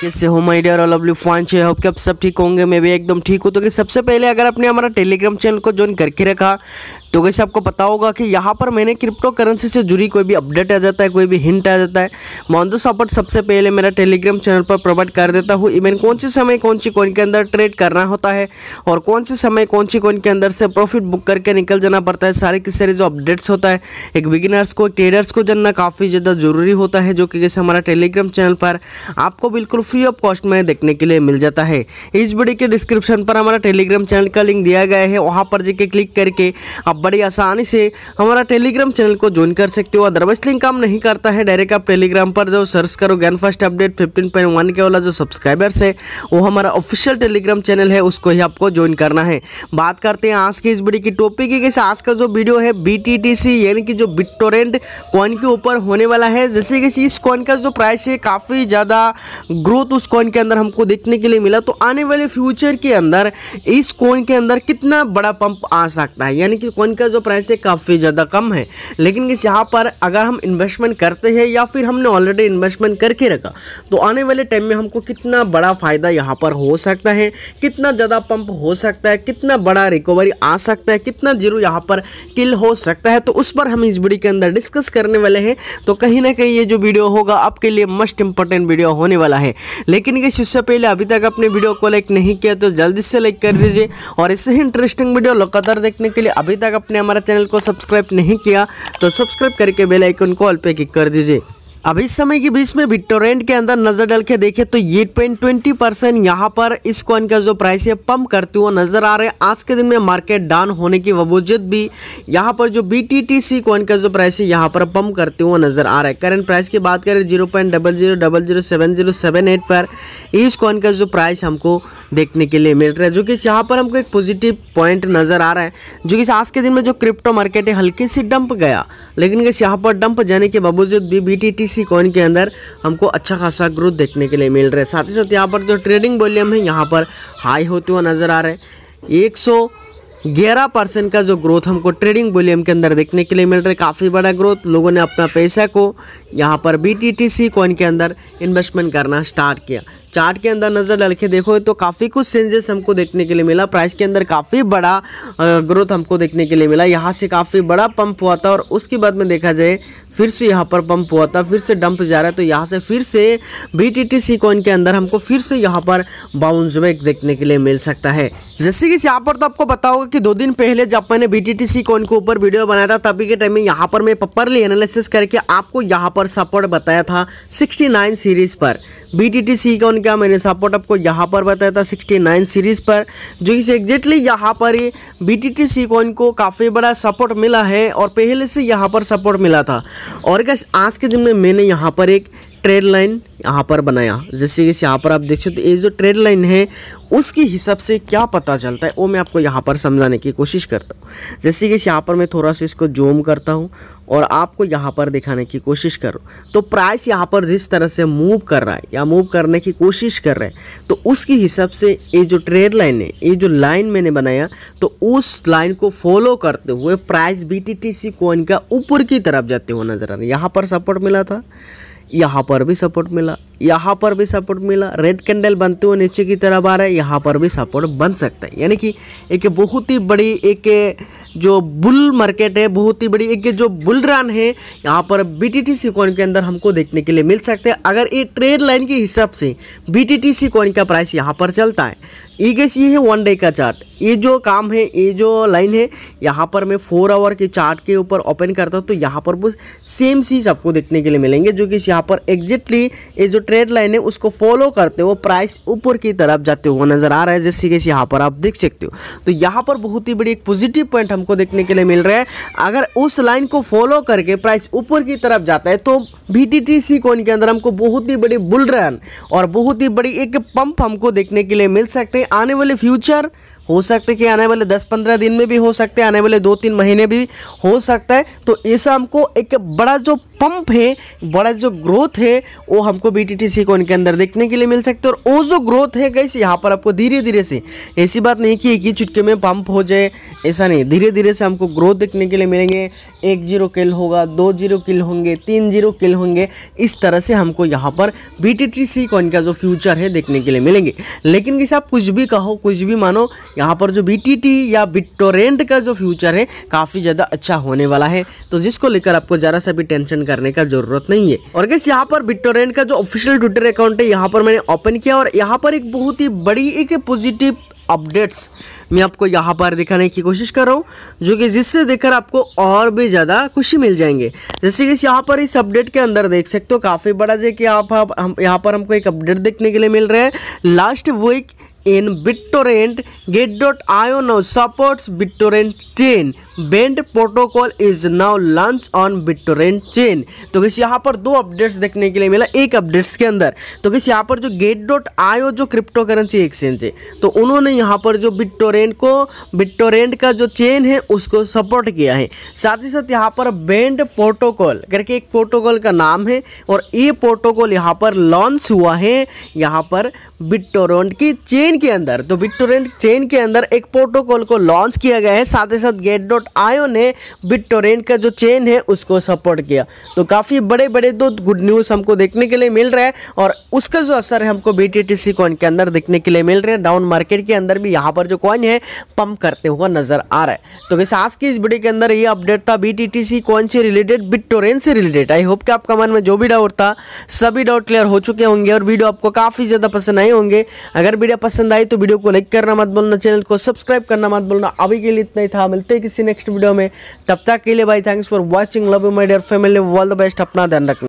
कैसे हो my dear all lovely friends I hope कि आप सब ठीक होंगे मैं भी एकदम ठीक हूँ तो कि सबसे पहले अगर आपने हमारा टेलीग्राम चैनल को ज्वाइन करके रखा तो कैसे आपको पता होगा कि यहाँ पर मैंने क्रिप्टो करेंसी से जुड़ी कोई भी अपडेट आ जाता है कोई भी हिंट आ जाता है मैं सपोर्ट सबसे पहले मेरा टेलीग्राम चैनल पर प्रोवाइड कर देता हूँ इवन कौन से समय कौन सी कॉइन के अंदर ट्रेड करना होता है और कौन से समय कौन सी कॉइन के अंदर से प्रॉफिट बुक करके निकल जाना पड़ता है सारे के सारे जो अपडेट्स होता है एक बिगिनर्स को ट्रेडर्स को जानना काफ़ी ज़्यादा ज़रूरी होता है जो कि जैसे हमारा टेलीग्राम चैनल पर आपको बिल्कुल फ्री ऑफ कॉस्ट में देखने के लिए मिल जाता है इस वीडियो के डिस्क्रिप्शन पर हमारा टेलीग्राम चैनल का लिंक दिया गया है वहाँ पर जाके क्लिक करके आप बड़ी आसानी से हमारा टेलीग्राम चैनल को ज्वाइन कर सकते हो अदरवाइज लिंक काम नहीं करता है डायरेक्ट आप टेलीग्राम पर जो सर्च करो गैन first update fifteen point one के वाला जो सब्सक्राइबर्स है वो हमारा ऑफिशियल टेलीग्राम चैनल है उसको ही आपको ज्वाइन करना है बात करते हैं आज की इस वीडियो की टॉपिक की कैसे आज का जो वीडियो है बी यानी कि जो बिटोरेंट कॉइन के ऊपर होने वाला है जैसे कि इस कॉइन का जो प्राइस है काफ़ी ज़्यादा ग्रो ग्रोथ उस कॉइन के अंदर हमको देखने के लिए मिला तो आने वाले फ्यूचर के अंदर इस कॉइन के अंदर कितना बड़ा पंप आ सकता है यानी कि कॉइन का जो प्राइस है काफ़ी ज़्यादा कम है लेकिन इस यहाँ पर अगर हम इन्वेस्टमेंट करते हैं या फिर हमने ऑलरेडी इन्वेस्टमेंट करके रखा तो आने वाले टाइम में हमको कितना बड़ा फ़ायदा यहाँ पर हो सकता है कितना ज़्यादा पंप हो सकता है कितना बड़ा रिकवरी आ सकता है कितना जीरो यहाँ पर किल हो सकता है तो उस पर हम इस वीडियो के अंदर डिस्कस करने वाले हैं तो कहीं ना कहीं ये जो वीडियो होगा आपके लिए मस्ट इंपॉर्टेंट वीडियो होने वाला है लेकिन ये उससे पहले अभी तक अपने वीडियो को लाइक नहीं किया तो जल्दी से लाइक कर दीजिए और ऐसे ही इंटरेस्टिंग वीडियो लगातार देखने के लिए अभी तक अपने हमारे चैनल को सब्सक्राइब नहीं किया तो सब्सक्राइब करके बेलाइकन को ऑल पे क्लिक कर दीजिए अब इस समय के बीच में विक्टोरेंट के अंदर नजर डाल के देखें तो ये पॉइंट ट्वेंटी परसेंट यहाँ पर इस कॉइन का जो प्राइस है पंप करते हुए नजर आ रहे हैं आज के दिन में मार्केट डाउन होने के बावजूद भी यहाँ पर जो B T T C coin का जो प्राइस है यहाँ पर पंप करते हुए नजर आ रहा है करंट प्राइस की बात करें zero point double zero double zero seven zero seven eight पर इस कॉइन का जो प्राइस हमको देखने के लिए मिल रहा है जो कि यहाँ पर हमको एक पॉजिटिव पॉइंट नज़र आ रहा है जो कि आज के दिन में जो क्रिप्टो मार्केट है हल्की सी डंप गया लेकिन यहाँ पर डंप जाने के बावजूद भी बी टी टी सी इसी कॉइन के अंदर हमको अच्छा खासा ग्रोथ देखने के लिए मिल रहा है साथ ही साथ यहाँ पर जो ट्रेडिंग वॉल्यूम है यहाँ पर हाई होते हुए नज़र आ रहे हैं एक ग्यारह परसेंट का जो ग्रोथ हमको ट्रेडिंग वॉल्यूम के अंदर देखने के लिए मिल रहा है काफ़ी बड़ा ग्रोथ लोगों ने अपना पैसा को यहाँ पर B T T C coin के अंदर इन्वेस्टमेंट करना स्टार्ट किया चार्ट के अंदर नज़र डाल के देखो तो काफ़ी कुछ चेंजेस हमको देखने के लिए मिला प्राइस के अंदर काफ़ी बड़ा ग्रोथ हमको देखने के लिए मिला यहाँ से काफ़ी बड़ा पंप हुआ था और उसके बाद में देखा जाए फिर से यहाँ पर पंप हुआ था फिर से डंप जा रहा है तो यहाँ से फिर से B T T C coin के अंदर हमको फिर से यहाँ पर बाउंस बैक देखने के लिए मिल सकता है जैसे कि यहाँ पर तो आपको पता होगा कि दो दिन पहले जब मैंने B T T C coin के ऊपर वीडियो बनाया था तभी के टाइम में यहाँ पर मैं प्रॉपरली एनालिसिस करके आपको यहाँ पर सपोर्ट बताया था सिक्सटी नाइन सीरीज़ पर बी टी टी सी का मैंने सपोर्ट आपको यहाँ पर बताया था 69 सीरीज़ पर जो इसे एग्जैक्टली यहाँ पर ही B T T C coin को काफ़ी बड़ा सपोर्ट मिला है और पहले से यहाँ पर सपोर्ट मिला था और गैस आज के दिन में मैंने यहाँ पर एक ट्रेड लाइन यहाँ पर बनाया जैसे कि यहाँ पर आप देख सकते हो ये जो ट्रेड लाइन है उसके हिसाब से क्या पता चलता है वो मैं आपको यहाँ पर समझाने की कोशिश करता हूँ जैसे कि यहाँ पर मैं थोड़ा सा इसको जूम करता हूँ और आपको यहाँ पर दिखाने की कोशिश करो तो प्राइस यहाँ पर जिस तरह से मूव कर रहा है या मूव करने की कोशिश कर रहा है तो उसके हिसाब से ये जो ट्रेड लाइन है ये जो लाइन मैंने बनाया तो उस लाइन को फॉलो करते हुए प्राइस बी टी कॉइन का ऊपर की तरफ जाते हुए नज़र आ रहा है यहाँ पर सपोर्ट मिला था यहाँ पर भी सपोर्ट मिला यहाँ पर भी सपोर्ट मिला रेड कैंडल बनते हुए नीचे की तरफ आ रहा है यहाँ पर भी सपोर्ट बन सकता है यानी कि एक बहुत ही बड़ी एक जो बुल मार्केट है बहुत ही बड़ी एक जो बुल रन है यहाँ पर बी टी टी कॉइन के अंदर हमको देखने के लिए मिल सकते हैं अगर ये ट्रेड लाइन के हिसाब से बी टी टी कॉइन का प्राइस यहाँ पर चलता है ये गैस ये है वन डे का चार्ट ये जो काम है ये जो लाइन है यहाँ पर मैं फोर आवर के चार्ट के ऊपर ओपन करता हूँ तो यहाँ पर बस सेम चीज़ आपको देखने के लिए मिलेंगे जो कि यहाँ पर एग्जैक्टली ये जो ट्रेड लाइन है उसको फॉलो करते हुए प्राइस ऊपर की तरफ जाते हुए नज़र आ रहा है जैसे कि यहाँ पर आप देख सकते हो तो यहाँ पर बहुत ही बड़ी एक पॉजिटिव पॉइंट हमको देखने के लिए मिल रहा है अगर उस लाइन को फॉलो करके प्राइस ऊपर की तरफ जाता है तो B T T C coin के अंदर हमको बहुत ही बड़ी बुल रन और बहुत ही बड़ी एक पंप हमको देखने के लिए मिल सकते हैं आने वाले फ्यूचर हो सकते कि आने वाले 10-15 दिन में भी हो सकते हैं आने वाले दो तीन महीने भी हो सकता है तो ऐसा हमको एक बड़ा जो पंप है बड़ा जो ग्रोथ है वो हमको बी को के अंदर देखने के लिए मिल सकते है और वो जो ग्रोथ है गई यहाँ पर आपको धीरे धीरे से ऐसी बात नहीं कि एक ही चुटके में पंप हो जाए ऐसा नहीं धीरे धीरे से हमको ग्रोथ देखने के लिए मिलेंगे एक जीरो किल होगा दो जीरो किल होंगे तीन जीरो किल होंगे इस तरह से हमको यहाँ पर बी टी कॉइन का जो फ्यूचर है देखने के लिए मिलेंगे लेकिन जैसे आप कुछ भी कहो कुछ भी मानो यहाँ पर जो बी या बिटोरेंट का जो फ्यूचर है काफ़ी ज़्यादा अच्छा होने वाला है तो जिसको लेकर आपको ज़रा सा भी टेंशन करने का जरूरत नहीं है और गैस यहाँ पर बिटोरेंट का जो ऑफिशियल ट्विटर अकाउंट है यहाँ पर मैंने ओपन किया और यहाँ पर एक बहुत ही बड़ी एक पॉजिटिव अपडेट्स मैं आपको यहाँ पर दिखाने की कोशिश कर रहा हूँ जो कि जिससे देखकर आपको और भी ज़्यादा खुशी मिल जाएंगे जैसे कि यहाँ पर इस अपडेट के अंदर देख सकते हो काफ़ी बड़ा जो कि आप हम यहाँ पर हमको एक अपडेट देखने के लिए मिल रहा है last week in BitTorrent gate dot io now supports BitTorrent chain band protocol is now launch on BitTorrent chain तो किसी यहाँ पर दो अपडेट्स देखने के लिए मिला एक अपडेट्स के अंदर तो किसी यहाँ पर जो गेट डॉट आयो जो क्रिप्टो करेंसी एक्सचेंज है तो उन्होंने यहाँ पर जो बिटोरेंट को बिटोरेंट का जो चेन है उसको सपोर्ट किया है साथ ही साथ यहाँ पर बेंड प्रोटोकॉल करके एक प्रोटोकॉल का नाम है और ये प्रोटोकॉल यहाँ पर लॉन्च हुआ है यहाँ पर बिटोरेंट की चेन के अंदर तो बिटोरेंट चेन के अंदर एक प्रोटोकॉल को लॉन्च किया गया है साथ ही साथ गेट डॉट सपोर्ट आयो ने बिट का जो चेन है उसको सपोर्ट किया तो काफ़ी बड़े बड़े तो गुड न्यूज़ हमको देखने के लिए मिल रहा है और उसका जो असर है हमको बी टी कॉइन के अंदर देखने के लिए मिल रहा है डाउन मार्केट के अंदर भी यहाँ पर जो कॉइन है पम्प करते हुआ नजर आ रहा है तो वैसे आज की इस वीडियो के अंदर ये अपडेट था बी टी टी से रिलेटेड बिट से रिलेटेड आई होप कि आपका मन में जो भी डाउट था सभी डाउट क्लियर हो चुके होंगे और वीडियो आपको काफ़ी ज़्यादा पसंद आए होंगे अगर वीडियो पसंद आई तो वीडियो को लाइक करना मत बोलना चैनल को सब्सक्राइब करना मत बोलना अभी के लिए इतना ही था मिलते हैं किसी ने नेक्स्ट वीडियो में तब तक के लिए भाई thanks for watching love you my dear family all the best अपना ध्यान रखना